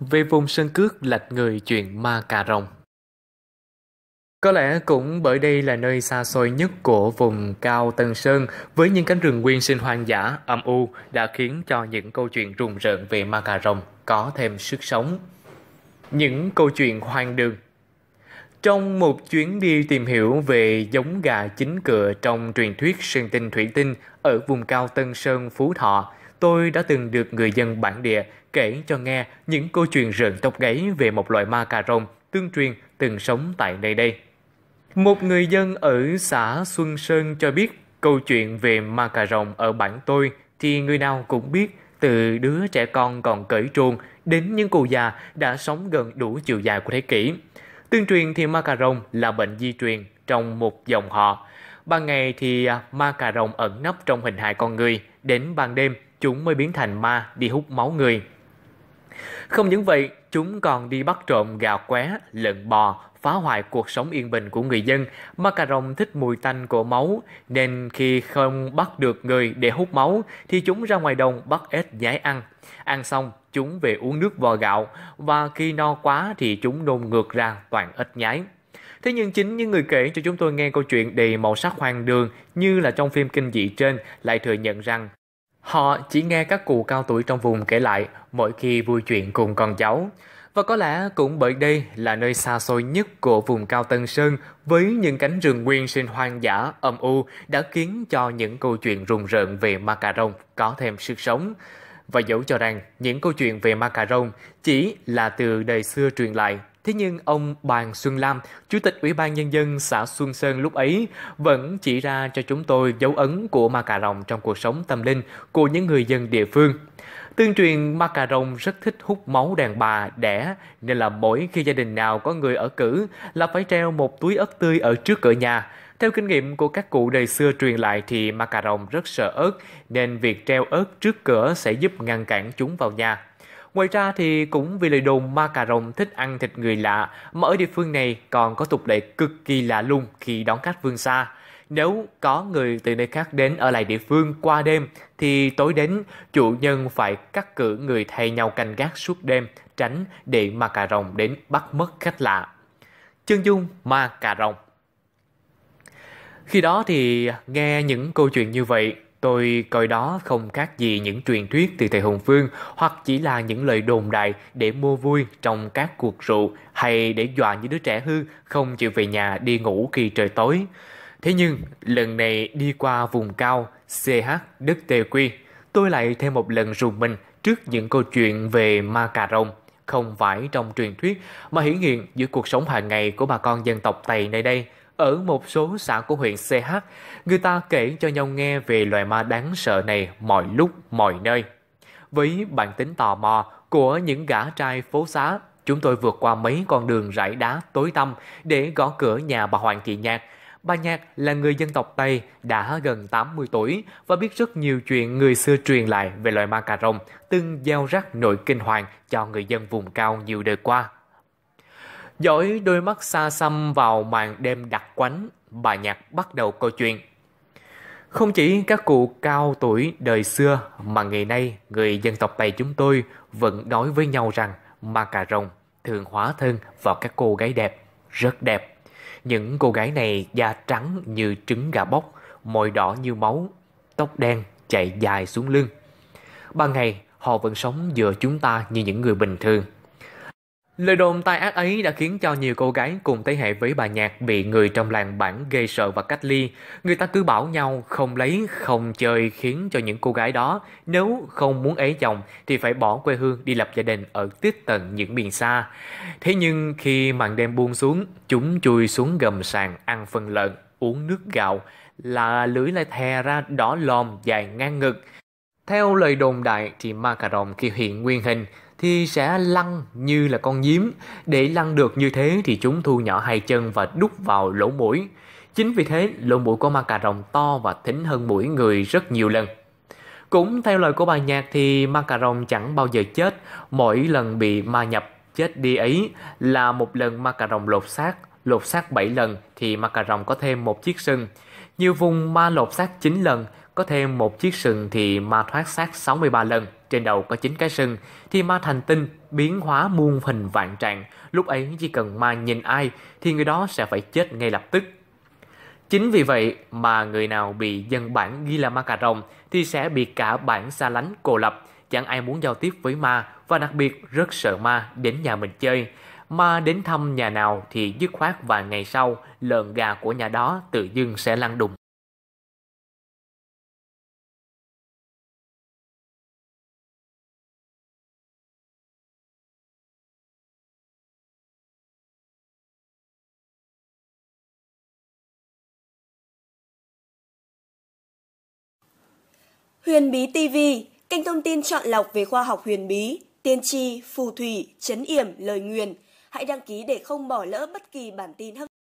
về vùng sân cước lạch người chuyện ma cà rồng. Có lẽ cũng bởi đây là nơi xa xôi nhất của vùng cao Tân Sơn với những cánh rừng nguyên sinh hoang dã, âm u đã khiến cho những câu chuyện rùng rợn về ma cà rồng có thêm sức sống. Những câu chuyện hoang đường trong một chuyến đi tìm hiểu về giống gà chính cựa trong truyền thuyết sơn tinh thủy tinh ở vùng cao Tân Sơn, Phú Thọ, tôi đã từng được người dân bản địa kể cho nghe những câu chuyện rợn tóc gáy về một loại ma cà rồng tương truyền từng sống tại nơi đây. Một người dân ở xã Xuân Sơn cho biết câu chuyện về ma cà rồng ở bản tôi thì người nào cũng biết từ đứa trẻ con còn cởi truồng đến những cụ già đã sống gần đủ chiều dài của thế kỷ. Tương truyền thì ma cà rồng là bệnh di truyền trong một dòng họ. Ban ngày thì ma cà rồng ẩn nấp trong hình hài con người, đến ban đêm chúng mới biến thành ma đi hút máu người. Không những vậy, chúng còn đi bắt trộm gà qué, lợn bò, phá hoại cuộc sống yên bình của người dân. Ma cà rồng thích mùi tanh của máu, nên khi không bắt được người để hút máu, thì chúng ra ngoài đồng bắt ếch nhái ăn. Ăn xong, chúng về uống nước vò gạo, và khi no quá thì chúng nôn ngược ra toàn ếch nhái. Thế nhưng chính những người kể cho chúng tôi nghe câu chuyện đầy màu sắc hoang đường như là trong phim kinh dị trên lại thừa nhận rằng Họ chỉ nghe các cụ cao tuổi trong vùng kể lại mỗi khi vui chuyện cùng con cháu. Và có lẽ cũng bởi đây là nơi xa xôi nhất của vùng cao Tân Sơn với những cánh rừng nguyên sinh hoang dã, âm u đã khiến cho những câu chuyện rùng rợn về ma cà rồng có thêm sức sống. Và dẫu cho rằng những câu chuyện về ma cà rồng chỉ là từ đời xưa truyền lại Thế nhưng ông Bàn Xuân Lam, Chủ tịch Ủy ban Nhân dân xã Xuân Sơn lúc ấy vẫn chỉ ra cho chúng tôi dấu ấn của ma cà rồng trong cuộc sống tâm linh của những người dân địa phương. Tương truyền ma cà rồng rất thích hút máu đàn bà, đẻ, nên là mỗi khi gia đình nào có người ở cử là phải treo một túi ớt tươi ở trước cửa nhà. Theo kinh nghiệm của các cụ đời xưa truyền lại thì ma cà rồng rất sợ ớt, nên việc treo ớt trước cửa sẽ giúp ngăn cản chúng vào nhà. Ngoài ra thì cũng vì lời đồn ma cà rồng thích ăn thịt người lạ mà ở địa phương này còn có tục lệ cực kỳ lạ lùng khi đón khách vương xa. Nếu có người từ nơi khác đến ở lại địa phương qua đêm thì tối đến chủ nhân phải cắt cử người thay nhau canh gác suốt đêm tránh để ma cà rồng đến bắt mất khách lạ. Chân dung ma cà rồng khi đó thì nghe những câu chuyện như vậy Tôi coi đó không khác gì những truyền thuyết từ thầy Hùng Phương hoặc chỉ là những lời đồn đại để mua vui trong các cuộc rượu hay để dọa những đứa trẻ hư không chịu về nhà đi ngủ khi trời tối. Thế nhưng, lần này đi qua vùng cao CH Đức Tề Quy, tôi lại thêm một lần rùng mình trước những câu chuyện về ma cà rồng không phải trong truyền thuyết mà hiển hiện giữa cuộc sống hàng ngày của bà con dân tộc Tây nơi đây. Ở một số xã của huyện CH, người ta kể cho nhau nghe về loài ma đáng sợ này mọi lúc, mọi nơi. Với bản tính tò mò của những gã trai phố xá, chúng tôi vượt qua mấy con đường rải đá tối tăm để gõ cửa nhà bà Hoàng Thị Nhạc. Bà Nhạc là người dân tộc Tây, đã gần 80 tuổi và biết rất nhiều chuyện người xưa truyền lại về loài ma cà rồng, từng gieo rắc nỗi kinh hoàng cho người dân vùng cao nhiều đời qua. Dõi đôi mắt xa xăm vào màn đêm đặc quánh, bà Nhạc bắt đầu câu chuyện. Không chỉ các cụ cao tuổi đời xưa mà ngày nay người dân tộc Tây chúng tôi vẫn nói với nhau rằng ma cà rồng thường hóa thân vào các cô gái đẹp, rất đẹp. Những cô gái này da trắng như trứng gà bóc, môi đỏ như máu, tóc đen chạy dài xuống lưng. Ban ngày họ vẫn sống giữa chúng ta như những người bình thường Lời đồn tai ác ấy đã khiến cho nhiều cô gái cùng thế hệ với bà Nhạc bị người trong làng bản gây sợ và cách ly. Người ta cứ bảo nhau không lấy, không chơi khiến cho những cô gái đó nếu không muốn ấy chồng thì phải bỏ quê hương đi lập gia đình ở tiếp tận những miền xa. Thế nhưng khi màn đêm buông xuống, chúng chui xuống gầm sàn ăn phân lợn, uống nước gạo là lưới lại thè ra đỏ lòm dài ngang ngực. Theo lời đồn đại thì Macaron khi hiện nguyên hình thì sẽ lăn như là con nhím. Để lăn được như thế thì chúng thu nhỏ hai chân và đút vào lỗ mũi. Chính vì thế, lỗ mũi của ma cà rồng to và thính hơn mũi người rất nhiều lần. Cũng theo lời của bà nhạc thì ma cà rồng chẳng bao giờ chết, mỗi lần bị ma nhập chết đi ấy là một lần ma cà rồng lột xác, lột xác 7 lần thì ma cà rồng có thêm một chiếc sừng. Nhiều vùng ma lột xác 9 lần, có thêm một chiếc sừng thì ma thoát xác 63 lần trên đầu có chín cái sừng, thì ma thành tinh biến hóa muôn hình vạn trạng, lúc ấy chỉ cần ma nhìn ai thì người đó sẽ phải chết ngay lập tức. Chính vì vậy mà người nào bị dân bản ghi là ma cà rồng thì sẽ bị cả bản xa lánh cô lập, chẳng ai muốn giao tiếp với ma và đặc biệt rất sợ ma đến nhà mình chơi. Ma đến thăm nhà nào thì dứt khoát vài ngày sau, lợn gà của nhà đó tự dưng sẽ lăn đùng. Huyền Bí TV, kênh thông tin chọn lọc về khoa học huyền bí, tiên tri, phù thủy, chấn yểm, lời nguyền. Hãy đăng ký để không bỏ lỡ bất kỳ bản tin hấp